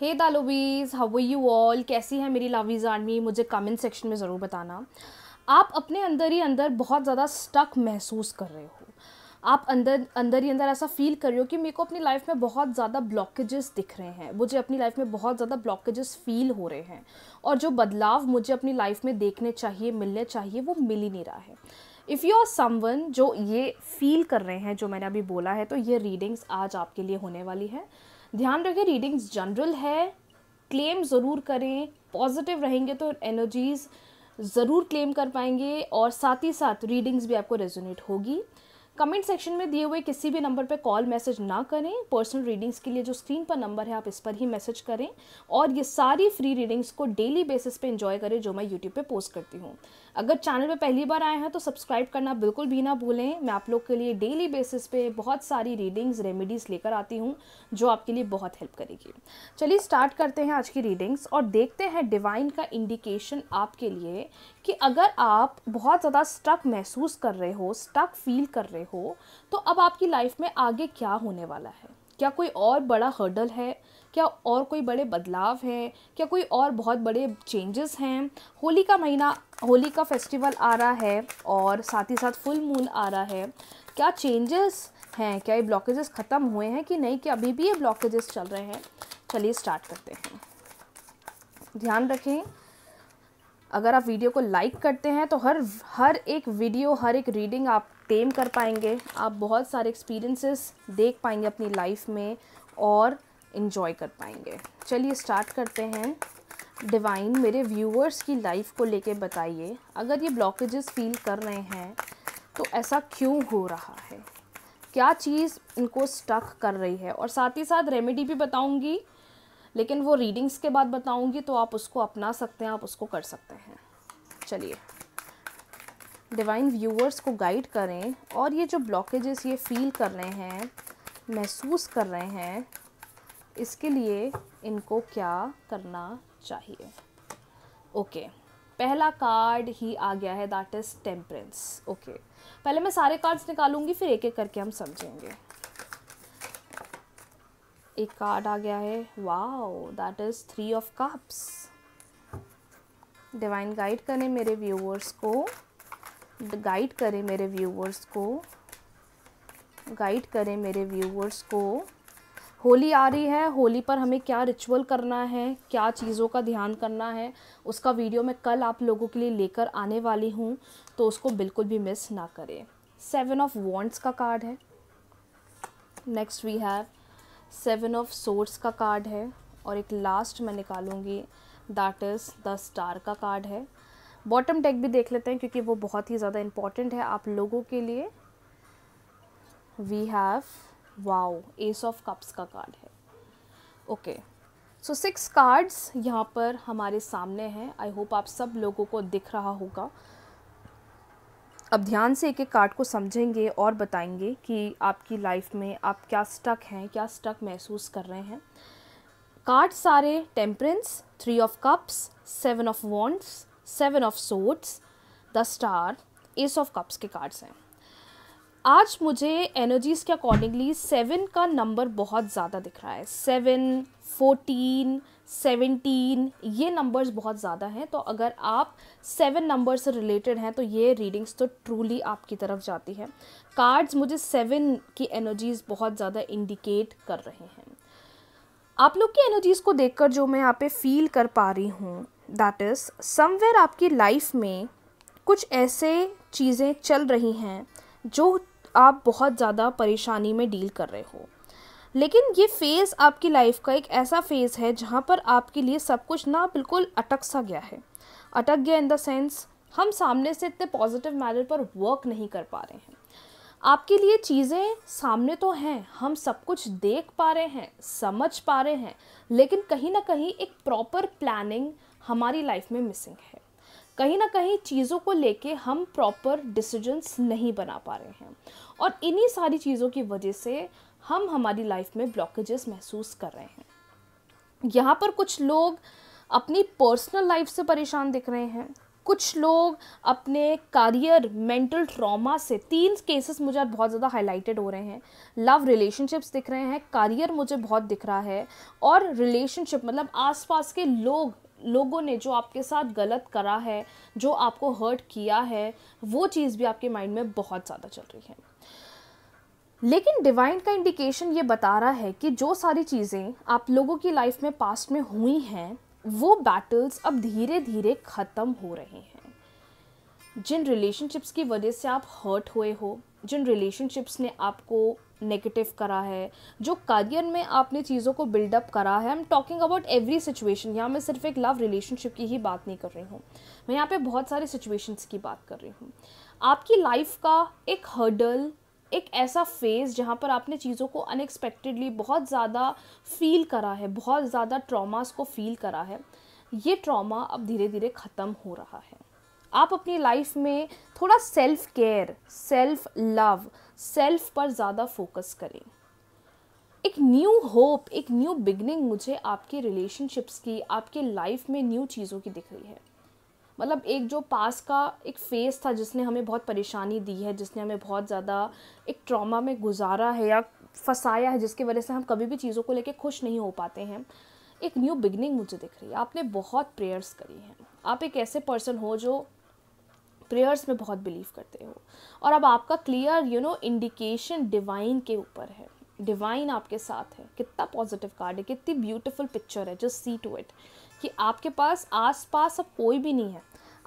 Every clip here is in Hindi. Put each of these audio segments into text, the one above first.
हे दालोवीज हाउ यू ऑल कैसी है मेरी लावीज़ आर्मी मुझे कमेंट सेक्शन में ज़रूर बताना आप अपने अंदर ही अंदर बहुत ज़्यादा स्टक महसूस कर रहे हो आप अंदर अंदर ही अंदर ऐसा फील कर रहे हो कि मेरे को अपनी लाइफ में बहुत ज़्यादा ब्लॉकेजेस दिख रहे हैं मुझे अपनी लाइफ में बहुत ज़्यादा ब्लॉकेजेस फील हो रहे हैं और जो बदलाव मुझे अपनी लाइफ में देखने चाहिए मिलने चाहिए वो मिल ही नहीं रहा है इफ़ यू आर समवन जो ये फील कर रहे हैं जो मैंने अभी बोला है तो ये रीडिंग्स आज आपके लिए होने वाली है ध्यान रखें रीडिंग्स जनरल है क्लेम ज़रूर करें पॉजिटिव रहेंगे तो एनर्जीज़ ज़रूर क्लेम कर पाएंगे और साथ ही साथ रीडिंग्स भी आपको रेजोनेट होगी कमेंट सेक्शन में दिए हुए किसी भी नंबर पर कॉल मैसेज ना करें पर्सनल रीडिंग्स के लिए जो स्क्रीन पर नंबर है आप इस पर ही मैसेज करें और ये सारी फ्री रीडिंग्स को डेली बेसिस पे इंजॉय करें जो मैं यूट्यूब पे पोस्ट करती हूँ अगर चैनल पर पहली बार आए हैं तो सब्सक्राइब करना बिल्कुल भी ना भूलें मैं आप लोग के लिए डेली बेसिस पे बहुत सारी रीडिंग्स रेमेडीज़ लेकर आती हूँ जो आपके लिए बहुत हेल्प करेगी चलिए स्टार्ट करते हैं आज की रीडिंग्स और देखते हैं डिवाइन का इंडिकेशन आपके लिए कि अगर आप बहुत ज़्यादा स्टक महसूस कर रहे हो स्टक फील कर रहे हो तो अब आपकी लाइफ में आगे क्या होने वाला है क्या कोई और बड़ा हर्डल है क्या और कोई बड़े बदलाव हैं क्या कोई और बहुत बड़े चेंजेस हैं होली का महीना होली का फेस्टिवल आ रहा है और साथ ही साथ फुल मून आ रहा है क्या चेंजेस हैं क्या ये ब्लॉकेजेस ख़त्म हुए हैं कि नहीं कि अभी भी ये ब्लॉकेजेस चल रहे हैं चलिए स्टार्ट करते हैं ध्यान रखें अगर आप वीडियो को लाइक करते हैं तो हर हर एक वीडियो हर एक रीडिंग आप टेम कर पाएंगे आप बहुत सारे एक्सपीरियंसेस देख पाएंगे अपनी लाइफ में और इन्जॉय कर पाएंगे चलिए स्टार्ट करते हैं डिवाइन मेरे व्यूअर्स की लाइफ को लेके बताइए अगर ये ब्लॉकेजेस फील कर रहे हैं तो ऐसा क्यों हो रहा है क्या चीज़ इनको स्टक कर रही है और साथ ही साथ रेमेडी भी बताऊंगी लेकिन वो रीडिंग्स के बाद बताऊंगी तो आप उसको अपना सकते हैं आप उसको कर सकते हैं चलिए डिवाइन व्यूअर्स को गाइड करें और ये जो ब्लॉकेजेस ये फील कर रहे हैं महसूस कर रहे हैं इसके लिए इनको क्या करना चाहिए ओके okay. पहला कार्ड ही आ गया है दैट इज़ टेम्परेंस ओके पहले मैं सारे कार्ड्स निकालूंगी फिर एक एक करके हम समझेंगे एक कार्ड आ गया है wow that is three of cups divine guide करें मेरे व्यूवर्स को गाइड करें मेरे व्यूवर्स को गाइड करें मेरे व्यूवर्स को होली आ रही है होली पर हमें क्या रिचुअल करना है क्या चीज़ों का ध्यान करना है उसका वीडियो मैं कल आप लोगों के लिए लेकर आने वाली हूँ तो उसको बिल्कुल भी मिस ना करें सेवन ऑफ वॉन्ट्स का कार्ड है next we have seven of swords का कार्ड है और एक लास्ट मैं निकालूंगी दैट इज़ द स्टार का कार्ड है बॉटम टेक भी देख लेते हैं क्योंकि वो बहुत ही ज़्यादा इम्पॉर्टेंट है आप लोगों के लिए we have wow ace of cups का कार्ड है ओके सो सिक्स कार्ड्स यहाँ पर हमारे सामने हैं आई होप आप सब लोगों को दिख रहा होगा अब ध्यान से एक एक कार्ड को समझेंगे और बताएंगे कि आपकी लाइफ में आप क्या स्टक हैं क्या स्टक महसूस कर रहे हैं कार्ड सारे temperance three of cups seven of wands seven of swords the star ace of cups के कार्ड्स हैं आज मुझे एनर्जीज के अकॉर्डिंगली सेवन का नंबर बहुत ज़्यादा दिख रहा है सेवन फोर्टीन सेवनटीन ये नंबर्स बहुत ज़्यादा हैं तो अगर आप सेवन नंबर से रिलेटेड हैं तो ये रीडिंग्स तो ट्रूली आपकी तरफ जाती है कार्ड्स मुझे सेवन की एनर्जीज़ बहुत ज़्यादा इंडिकेट कर रहे हैं आप लोग की एनर्जीज़ को देखकर जो मैं यहाँ पे फील कर पा रही हूँ दैट इज़ समवेयर आपकी लाइफ में कुछ ऐसे चीज़ें चल रही हैं जो आप बहुत ज़्यादा परेशानी में डील कर रहे हो लेकिन ये फेज़ आपकी लाइफ का एक ऐसा फेज़ है जहाँ पर आपके लिए सब कुछ ना बिल्कुल अटक सा गया है अटक गया इन द सेंस हम सामने से इतने पॉजिटिव मैनर पर वर्क नहीं कर पा रहे हैं आपके लिए चीज़ें सामने तो हैं हम सब कुछ देख पा रहे हैं समझ पा रहे हैं लेकिन कहीं ना कहीं एक प्रॉपर प्लानिंग हमारी लाइफ में मिसिंग है कहीं ना कहीं चीज़ों को लेके हम प्रॉपर डिसीजंस नहीं बना पा रहे हैं और इन्हीं सारी चीज़ों की वजह से हम हमारी लाइफ में ब्लॉकेजेस महसूस कर रहे हैं यहाँ पर कुछ लोग अपनी पर्सनल लाइफ से परेशान दिख रहे हैं कुछ लोग अपने करियर मेंटल ट्रॉमा से तीन केसेस मुझे बहुत ज़्यादा हाईलाइटेड हो रहे हैं लव रिलेशनशिप्स दिख रहे हैं करियर मुझे बहुत दिख रहा है और रिलेशनशिप मतलब आसपास के लोग लोगों ने जो आपके साथ गलत करा है जो आपको हर्ट किया है वो चीज़ भी आपके माइंड में बहुत ज़्यादा चल रही है लेकिन डिवाइन का इंडिकेशन ये बता रहा है कि जो सारी चीज़ें आप लोगों की लाइफ में पास्ट में हुई हैं वो बैटल्स अब धीरे धीरे ख़त्म हो रहे हैं जिन रिलेशनशिप्स की वजह से आप हर्ट हुए हो जिन रिलेशनशिप्स ने आपको नेगेटिव करा है जो करियर में आपने चीज़ों को बिल्डअप करा है I am talking about every situation यहाँ मैं सिर्फ एक लव रिलेशनशिप की ही बात नहीं कर रही हूँ मैं यहाँ पे बहुत सारे सिचुएशंस की बात कर रही हूँ आपकी लाइफ का एक हर्डल एक ऐसा फेज़ जहाँ पर आपने चीज़ों को अनएक्सपेक्टेडली बहुत ज़्यादा फील करा है बहुत ज़्यादा ट्रामास को फील करा है ये ट्रॉमा अब धीरे धीरे ख़त्म हो रहा है आप अपनी लाइफ में थोड़ा self care self love self पर ज़्यादा फोकस करें एक न्यू होप एक न्यू बिगनिंग मुझे आपके रिलेशनशिप्स की आपके लाइफ में न्यू चीज़ों की दिख रही है मतलब एक जो पास का एक फेस था जिसने हमें बहुत परेशानी दी है जिसने हमें बहुत ज़्यादा एक ट्रॉमा में गुजारा है या फंसाया है जिसकी वजह से हम कभी भी चीज़ों को लेके खुश नहीं हो पाते हैं एक न्यू बिगनिंग मुझे दिख रही है आपने बहुत प्रेयर्स करी हैं आप एक ऐसे पर्सन हो जो प्रेयर्स में बहुत बिलीव करते हो और अब आपका clear you know indication divine के ऊपर है डिवाइन आपके साथ है कितना पॉजिटिव कार्ड है कितनी ब्यूटीफुल पिक्चर है जस्ट सी टू इट कि आपके पास आस पास अब कोई भी नहीं है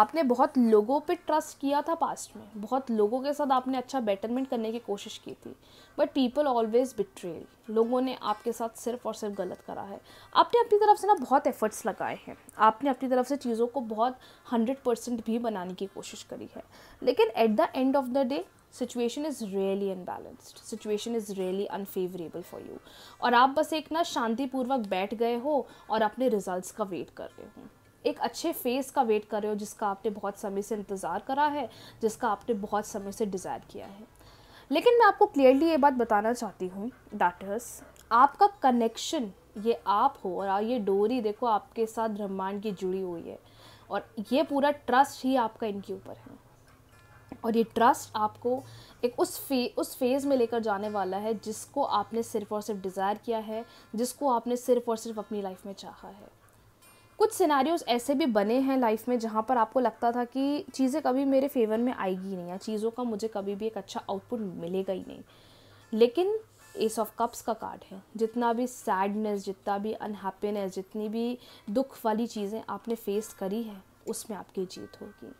आपने बहुत लोगों पे ट्रस्ट किया था पास्ट में बहुत लोगों के साथ आपने अच्छा बेटरमेंट करने की कोशिश की थी बट पीपल ऑलवेज बिट्रेल लोगों ने आपके साथ सिर्फ और सिर्फ गलत करा है आपने अपनी तरफ से ना बहुत एफर्ट्स लगाए हैं आपने अपनी तरफ से चीज़ों को बहुत हंड्रेड परसेंट भी बनाने की कोशिश करी है लेकिन at the end of the day situation is really unbalanced situation is really unfavourable for you और आप बस एक ना शांतिपूर्वक बैठ गए हो और अपने रिजल्ट का वेट कर रहे हो एक अच्छे फेस का वेट कर रहे हो जिसका आपने बहुत समय से इंतज़ार करा है जिसका आपने बहुत समय से डिज़ायर किया है लेकिन मैं आपको क्लियरली ये बात बताना चाहती हूँ डाटर्स आपका कनेक्शन ये आप हो और ये डोरी देखो आपके साथ ब्रह्मांड की जुड़ी हुई है और ये पूरा ट्रस्ट ही आपका इनके ऊपर है और ये ट्रस्ट आपको एक उस फे उस फेज़ में लेकर जाने वाला है जिसको आपने सिर्फ और सिर्फ डिज़ायर किया है जिसको आपने सिर्फ और सिर्फ अपनी लाइफ में चाहा है कुछ सिनारियोज ऐसे भी बने हैं लाइफ में जहाँ पर आपको लगता था कि चीज़ें कभी मेरे फेवर में आएगी नहीं या चीज़ों का मुझे कभी भी एक अच्छा आउटपुट मिलेगा ही नहीं लेकिन एस ऑफ कप्स का कार्ड है जितना भी सैडनेस जितना भी अनहैप्पीनेस जितनी भी दुख वाली चीज़ें आपने फेस करी है उसमें आपकी जीत होगी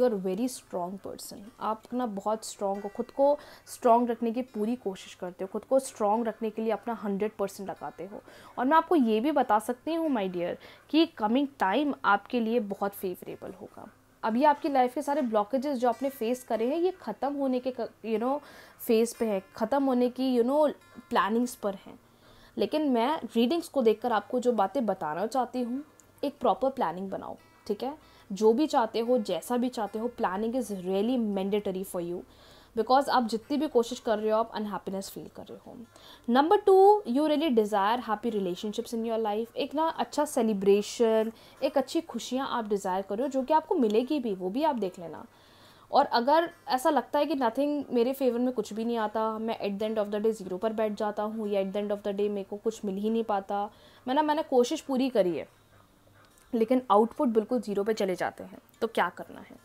you are very strong person आप अपना बहुत स्ट्रॉन्ग हो खुद को स्ट्रॉन्ग रखने की पूरी कोशिश करते हो खुद को स्ट्रॉन्ग रखने के लिए अपना हंड्रेड परसेंट लगाते हो और मैं आपको ये भी बता सकती हूँ माई डियर कि कमिंग टाइम आपके लिए बहुत फेवरेबल होगा अभी आपकी लाइफ के सारे ब्लॉकेजेस जो आपने फेस करे हैं ये ख़त्म होने के यू नो फेस पे है ख़त्म होने की यू नो प्लानिंग्स पर हैं लेकिन मैं रीडिंग्स को देखकर आपको जो बातें बताना चाहती हूँ एक प्रॉपर प्लानिंग बनाओ ठीक है जो भी चाहते हो जैसा भी चाहते हो planning is really mandatory for you because आप जितनी भी कोशिश कर रहे हो आप अनहैप्पीनेस फील कर रहे हो number two you really desire happy relationships in your life एक ना अच्छा सेलिब्रेशन एक अच्छी खुशियाँ आप डिज़ायर करो जो कि आपको मिलेगी भी वो भी आप देख लेना और अगर ऐसा लगता है कि नथिंग मेरे फेवर में कुछ भी नहीं आता मैं at the end of the day zero पर बैठ जाता हूँ या at the end of the day मेरे को कुछ मिल ही नहीं पाता मैंने मैंने कोशिश पूरी करी है लेकिन आउटपुट बिल्कुल ज़ीरो पे चले जाते हैं तो क्या करना है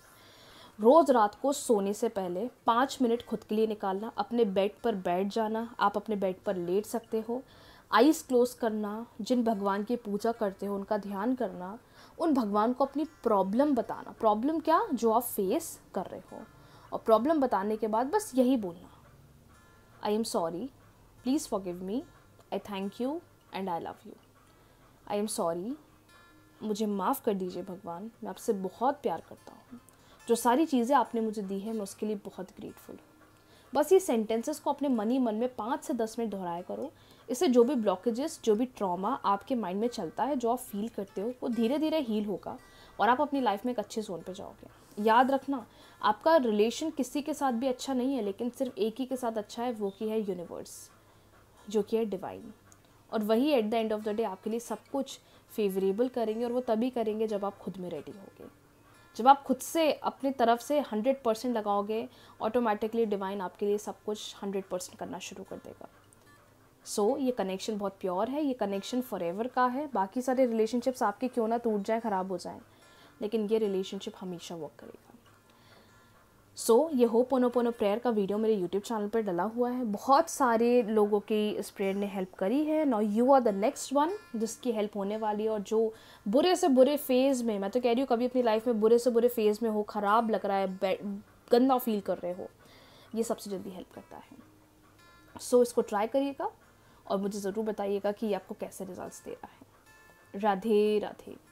रोज़ रात को सोने से पहले पाँच मिनट खुद के लिए निकालना अपने बेड पर बैठ जाना आप अपने बेड पर लेट सकते हो आइज़ क्लोज करना जिन भगवान की पूजा करते हो उनका ध्यान करना उन भगवान को अपनी प्रॉब्लम बताना प्रॉब्लम क्या जो आप फेस कर रहे हो और प्रॉब्लम बताने के बाद बस यही बोलना I am sorry please forgive me I thank you and I love you I am sorry मुझे माफ़ कर दीजिए भगवान मैं आपसे बहुत प्यार करता हूँ जो सारी चीज़ें आपने मुझे दी है मैं उसके लिए बहुत ग्रेटफुल हूँ बस ये सेंटेंसेस को अपने मन ही मन में पाँच से दस मिनट दोहराया करो इससे जो भी ब्लॉकेजेस जो भी ट्रॉमा आपके माइंड में चलता है जो आप फील करते हो वो धीरे धीरे हील होगा और आप अपनी लाइफ में एक अच्छे जोन पे जाओगे याद रखना आपका रिलेशन किसी के साथ भी अच्छा नहीं है लेकिन सिर्फ एक ही के साथ अच्छा है वो की है यूनिवर्स जो कि है डिवाइन और वही at the end of the day आपके लिए सब कुछ फेवरेबल करेंगे और वो तभी करेंगे जब आप खुद में रेडी होंगे जब आप खुद से अपने तरफ से हंड्रेड परसेंट लगाओगे ऑटोमेटिकली डिवाइन आपके लिए सब कुछ हंड्रेड परसेंट करना शुरू कर देगा सो so, ये कनेक्शन बहुत प्योर है ये कनेक्शन फॉर का है बाकी सारे रिलेशनशिप्स आपके क्यों ना टूट जाए ख़राब हो जाएँ लेकिन ये रिलेशनशिप हमेशा वर्क करेगा सो so, ये हो पोनो पोनो प्रेयर का वीडियो मेरे यूट्यूब चैनल पर डला हुआ है बहुत सारे लोगों की इस प्रेयर ने हेल्प करी है now you are the next one जिसकी हेल्प होने वाली है और जो बुरे से बुरे फेज़ में मैं तो कह रही हूँ कभी अपनी लाइफ में बुरे से बुरे फेज़ में हो ख़राब लग रहा है गंदा फील कर रहे हो ये सबसे जल्दी हेल्प करता है सो so, इसको ट्राई करिएगा और मुझे ज़रूर बताइएगा कि ये आपको कैसे रिजल्ट दे रहा है राधे राधे